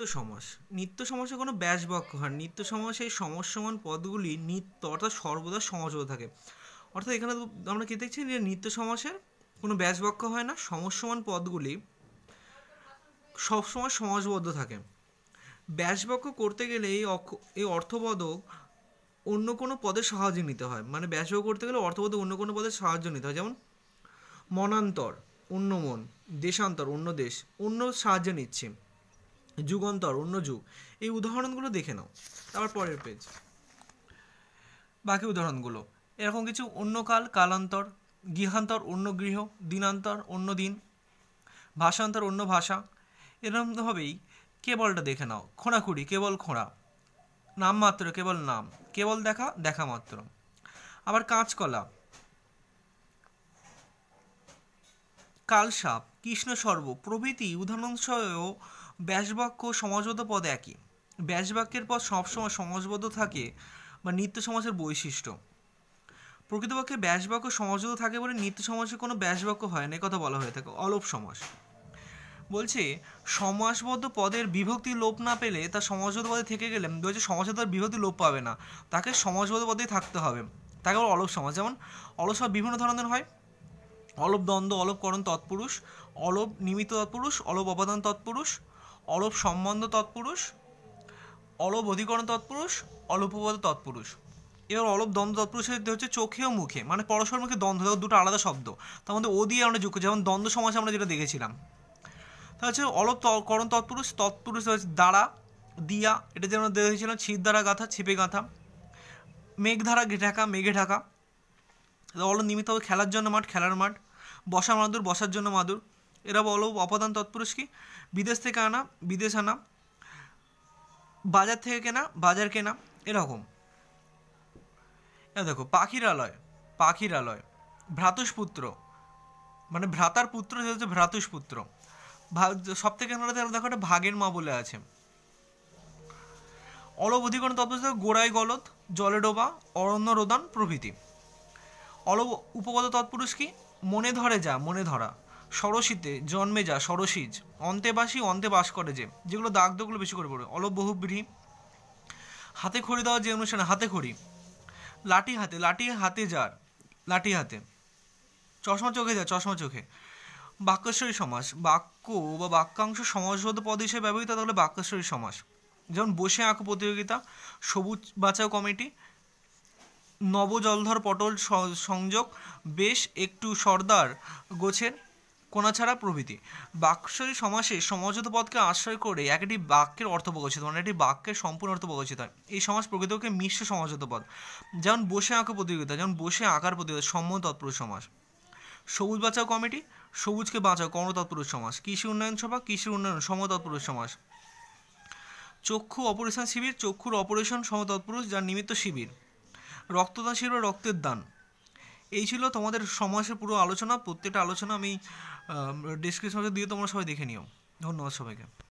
নিত্য সমাস নিত্য সমাসে কোনো ব্যাস বাক্য হয় নিত্য সমাসে এই সমান পদগুলি নিত্য অর্থাৎ সর্বদা হয়ে থাকে অর্থাৎ এখানে আমরা কি দেখছি যে নিত্য সমাসের কোনো ব্যাস বাক্য হয় না সমান পদগুলি সবসময় সমাজবদ্ধ থাকে ব্যাস বাক্য করতে গেলে এই এই অর্থপদক অন্য কোনো পদের সাহায্য নিতে হয় মানে ব্যাস বাক্য করতে গেলে অর্থপদক অন্য কোনো পদের সাহায্য নিতে হয় যেমন মনান্তর অন্য মন দেশান্তর অন্য দেশ অন্য সাহায্য নিচ্ছে যুগান্তর অন্য যুগ এই উদাহরণগুলো দেখে নাও তারপর পরের পেজ বাকি উদাহরণগুলো এরকম কিছু অন্য কাল কালান্তর গৃহান্তর অন্য গৃহ দিনান্তর অন্য দিন ভাষান্তর অন্য ভাষা এরকমভাবেই কেবলটা দেখে নাও খোঁড়াখুঁড়ি কেবল খোঁড়া নামমাত্র কেবল নাম কেবল দেখা দেখা মাত্র আবার কাঁচকলা কালসাপ কৃষ্ণ সর্ব প্রভৃতি সহ ব্যাসবাক্য সমাজবদ্ধ পদ একই ব্যাসবাক্যের পদ সবসময় সমাজবদ্ধ থাকে বা নিত্য সমাজের বৈশিষ্ট্য প্রকৃতপক্ষে ব্যাসবাক্য সমাজবদ্ধ থাকে বলে নিত্য সমাজে কোনো ব্যাসবাক্য হয় না কথা বলা হয়ে থাকে অলোপ সমাজ বলছে সমাসবদ্ধ পদের বিভক্তি লোপ না পেলে তা সমাজবদ্ধ পদে থেকে গেলে বলছে তার বিভক্তি লোপ পাবে না তাকে সমাজবদ্ধ পদেই থাকতে হবে তাকে বলে অলোপ সমাজ যেমন অলস বিভিন্ন ধরনের হয় অলোপ দ্বন্দ্ব অলোপকরণ তৎপুরুষ অলোপ নিমিত্ত তৎপুরুষ অলোপ অবদান তৎপুরুষ অলপ সম্বন্ধ তৎপুরুষ অলপ অধিকরণ তৎপুরুষ অলপবদ তৎপুরুষ এবার অলপ দ্বন্দ্ব তৎপুরুষের হচ্ছে চোখে ও মুখে মানে পরস্পর মুখে দ্বন্দ্ব দুটো আলাদা শব্দ তার মধ্যে ও দিয়ে আমরা যুক্ত যেমন দ্বন্দ্ব সমাজ আমরা যেটা দেখেছিলাম তা হচ্ছে অলপ করণ তৎপুরুষ তৎপুরুষ হচ্ছে দ্বারা দিয়া এটা যেমন দেখেছিলাম ছিপ দ্বারা গাঁথা ছিপে গাঁথা মেঘধারা ঢাকা মেঘে ঢাকা অলপ নিমিত্ত খেলার জন্য মাঠ খেলার মাঠ বসা মাদুর বসার জন্য মাদুর এরা বলো অপদান তৎপুরুষ কি বিদেশ থেকে আনা বিদেশ আনা বাজার থেকে কেনা বাজার কেনা এরকম দেখো পাখিরালয় পাখিরালয় ভ্রাতুষপুত্র মানে ভ্রাতার পুত্র সে হচ্ছে ভ্রাতুষপুত্র সব থেকে দেখো একটা ভাগের মা বলে আছে অলবধিকরণ তৎপুরুষ গোড়ায় গলদ জলে ডোবা অরণ্য রোদান প্রভৃতি অলব উপগত তৎপুরুষ কি মনে ধরে যা মনে ধরা সরসীতে জন্মে যা সরসীজ অন্তেবাসী অন্তে বাস করে যে যেগুলো দাগদগুলো বেশি করে পড়বে অলপ বহুব্রী হাতে খড়ি দেওয়া যে অনুষ্ঠানে হাতে খড়ি লাঠি হাতে লাঠি হাতে যার লাঠি হাতে চশমা চোখে যা চশমা চোখে বাক্যশ্বরী সমাস বাক্য বা বাক্যাংশ সমাসবদ্ধ পদ হিসেবে ব্যবহৃত তাহলে বাক্যশ্বরী সমাস যেমন বসে আঁকো প্রতিযোগিতা সবুজ বাঁচাও কমিটি নবজলধর পটল সংযোগ বেশ একটু সর্দার গোছের কোনাছাড়া প্রভৃতি বাক্যই সমাসে সমাজত পদকে আশ্রয় করে একটি বাক্যের অর্থ প্রকাশিত মানে একটি বাক্যের সম্পূর্ণ অর্থ প্রকাশিত হয় এই সমাজ প্রকৃতকে মিশ্র সমাজত পদ যেমন বসে আঁকা প্রতিযোগিতা যেমন বসে আঁকার প্রতিযোগিতা সম্ম তৎপুরুষ সমাস সবুজ বাঁচাও কমিটি সবুজকে বাঁচাও কর্মতৎপুরুষ সমাজ কৃষি উন্নয়ন সভা কৃষি উন্নয়ন সমতৎপুরুষ সমাজ চক্ষু অপারেশন শিবির চক্ষুর অপারেশন সমতৎপুরুষ যার নিমিত্ত শিবির রক্তদান শিবির রক্তের দান এই ছিল তোমাদের সমাসের পুরো আলোচনা প্রত্যেকটা আলোচনা আমি ডিসক্রিপশনে দিয়ে তোমরা সবাই দেখে নিও ধন্যবাদ সবাইকে